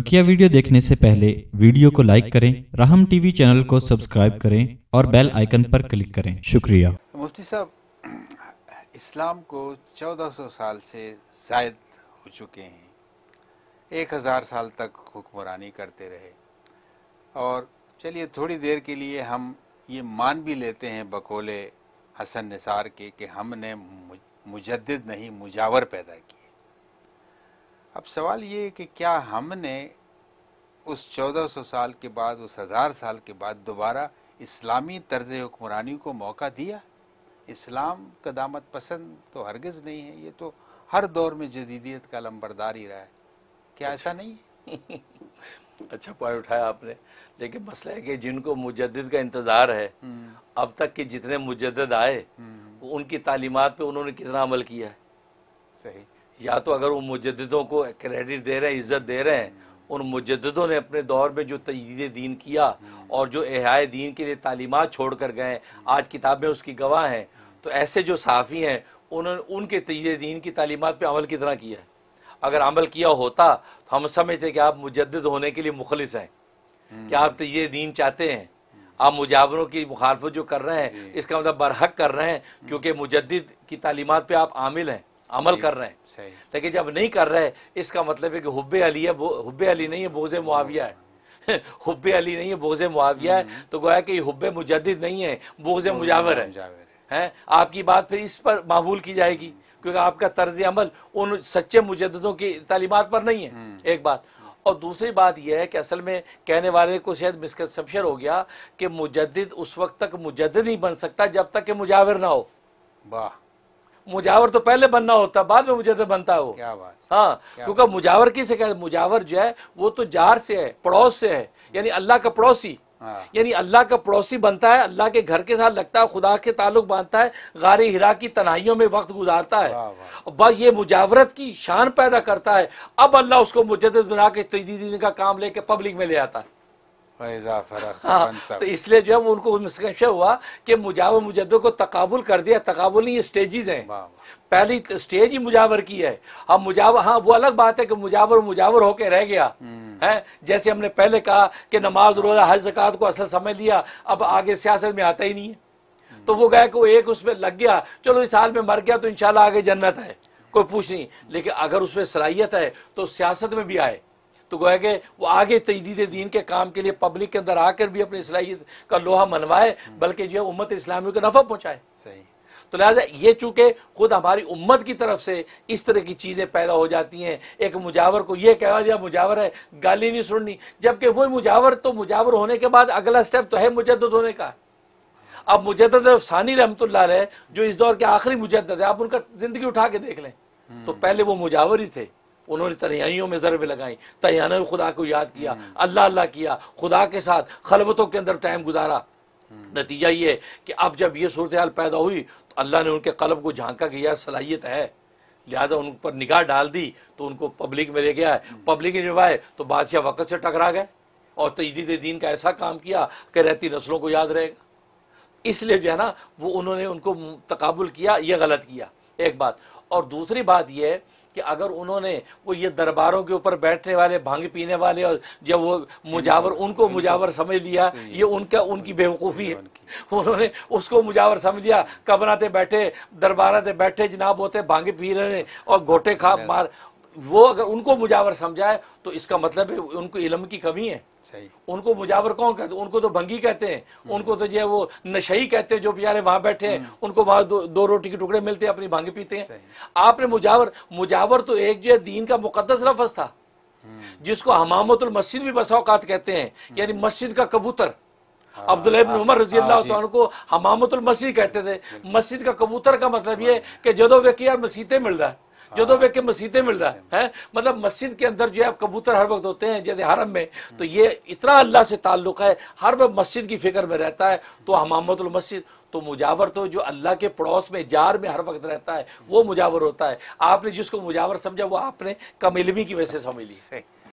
बकिया वीडियो देखने से पहले वीडियो को लाइक करें राहम टीवी चैनल को सब्सक्राइब करें और बेल आइकन पर क्लिक करें शुक्रिया मुफ्ती साहब इस्लाम को 1400 साल से जायद हो चुके हैं 1000 साल तक हुक्मरानी करते रहे और चलिए थोड़ी देर के लिए हम ये मान भी लेते हैं बकोले हसन निसार के कि हमने मुजद नहीं मुजावर पैदा किया अब सवाल ये है कि क्या हमने उस 1400 साल के बाद उस हज़ार साल के बाद दोबारा इस्लामी तर्ज हुक्मरानी को मौका दिया इस्लाम कदामत पसंद तो हरगज़ नहीं है ये तो हर दौर में जदीदियत का लम्बरदार ही रहा है क्या अच्छा। ऐसा नहीं है अच्छा पॉइंट उठाया आपने लेकिन मसला है कि जिनको मुजद का इंतज़ार है हम्म। अब तक के जितने मुजद आए हम्म। उनकी तालीमत पे उन्होंने कितना अमल किया है सही या तो अगर वो मुजदों को क्रेडिट दे रहे हैं इज़्ज़त दे रहे हैं उन मुजदों ने अपने दौर में जो तजीद दीन किया और जो एहाय दीन के लिए तालीमत छोड़ कर गए आज किताबें उसकी गवाह हैं तो ऐसे जो सहाफ़ी हैं उन्होंने उनके तजीद दीन की तालीमत पर अमल कितना किया है अगर अमल किया होता तो हम समझते कि आप मुजद होने के लिए मुखलिस हैं हम्म। क्या आप तो ये दीन चाहते हैं आप मुजावरों की मुखालफत जो कर रहे हैं इसका मतलब बरहक कर रहे हैं हम्म। क्योंकि मुजद की तालीमत पर आप आमिल हैं अमल कर रहे हैं लेकिन जब नहीं कर रहे इसका मतलब है कि हुब्बे अली है हुब्बे अली नहीं है बोझ मुआविया है हुब्बे अली नहीं है बोझ मुआविया है हम्म। तो गोया कि हुब्बे मुजद नहीं है बोझ मुजावर है हैं आपकी बात फिर इस पर मामूल की जाएगी क्योंकि आपका तर्ज अमल उन सच्चे मुजदों की तालीमत पर नहीं है हम्म। एक बात और दूसरी बात यह है कि असल में कहने वाले को शायद मिसकनसप्शन हो गया कि मुजद उस वक्त तक मुजद नहीं बन सकता जब तक कि मुजावर ना हो वाह मुजावर तो पहले बनना होता बाद में मुझे तो बनता हो क्या बात हाँ क्योंकि मुजावर किसे कहते मुजावर जो है वो तो जार से है पड़ोस से है यानी अल्लाह का पड़ोसी हाँ। यानी अल्लाह का पड़ोसी बनता है अल्लाह के घर के साथ लगता है खुदा के ताल्लुक बांधता है गारी हिरा की तनाइयों में वक्त गुजारता है बस ये मुजावरत की शान पैदा करता है अब अल्लाह उसको मुजद बना के दिन का काम लेके पब्लिक में ले आता है हाँ, तो इसलिए जो है उनको निष्कर्ष हुआ कि मुजावर मुजदों को तकबुल कर दिया तकबुल नहीं ये स्टेजेस हैं पहली स्टेज ही मुजावर की है हम मुजावर हाँ वो अलग बात है कि मुजावर मुजावर होके रह गया हम्म। है जैसे हमने पहले कहा कि नमाज रोजा हज जक़ात को असल समझ लिया अब आगे सियासत में आता ही नहीं है हम्म। तो वो गया कि वो एक उसमें लग गया चलो इस हाल में मर गया तो इनशाला आगे जन्नत है कोई पूछ नहीं लेकिन अगर उसमें सलाहियत है तो सियासत में भी आए तो गोया कि वो आगे तजदीद दीन के काम के लिए पब्लिक के अंदर आकर भी अपनी सलाहियत का लोहा मनवाए बल्कि जो है उम्मत इस्लामी को नफ़ा पहुँचाए सही तो लिहाजा ये चूँकि खुद हमारी उम्मत की तरफ से इस तरह की चीज़ें पैदा हो जाती हैं एक मुजावर को ये कहा दिया मुजावर है गाली नहीं सुननी जबकि वही मुजावर तो मुजावर होने के बाद अगला स्टेप तो है मुजद होने का अब मुजद सानी रहमत जो इस दौर के आखिरी मुजद है आप उनका ज़िंदगी उठा के देख लें तो हम्म। पहले वो मुजावर ही थे उन्होंने तनियाइयों में ज़रबें लगाई तयाना खुदा को याद किया अल्लाह अल्लाह किया खुदा के साथ खलबतों के अंदर टाइम गुजारा नतीजा ये है कि अब जब ये सूरत हाल पैदा हुई तो अल्लाह ने उनके कलब को झांका कि यार सलाहियत है लिहाजा उन पर निगाह डाल दी तो उनको पब्लिक में ले गया है पब्लिक में जब आए तो बादशाह वक़्त से टकरा गए और तजदीद दीन का ऐसा काम किया कि रहती नस्लों को याद रहेगा इसलिए जो है ना वो उन्होंने उनको तकबुल किया ये गलत किया एक बात और दूसरी बात यह है कि अगर उन्होंने वो ये दरबारों के ऊपर बैठने वाले भांग पीने वाले और जब वो मुजावर उनको मुजावर समझ लिया ये उनका उनकी बेवकूफ़ी है उन्होंने उसको मुजावर समझ लिया कबराते बैठे दरबारा थे बैठे जनाब होते भांगे पी रहे और घोटे खा मार वो अगर उनको मुजावर समझाए तो इसका मतलब है उनको इलम की कमी है सही उनको मुजावर कौन कहते उनको तो भंगी कहते हैं हम्म। उनको तो जो है वो नशई कहते हैं जो बेचारे वहां बैठे हैं हम्म। उनको वहां दो, दो रोटी के टुकड़े मिलते हैं अपनी भंग पीते हैं आपने मुजावर मुजावर तो एक जो है दीन का मुकदस लफज था हम्म। जिसको हमामतुल मस्जिद भी बसाओकात कहते हैं यानी मस्जिद का कबूतर हाँ, अब्दुल इब्न हाँ, उमर रजी अल्लाह हाँ, को हमामतुल मस्जिद कहते थे मस्जिद का कबूतर का मतलब ये कि जो व्यक्ति यार मसीते मिल रहा है जो दो व्यक्ति मस्जिदें मिल रहा है, है? मतलब मस्जिद के अंदर जो है कबूतर हर वक्त होते हैं जैसे हरम में तो ये इतना अल्लाह से ताल्लुक है हर वक्त मस्जिद की फिक्र में रहता है तो हमामतुल मस्जिद तो मुजावर तो जो अल्लाह के पड़ोस में जार में हर वक्त रहता है वो मुजावर होता है आपने जिसको मुजावर समझा वो आपने कम इलमी की वजह से समझ ली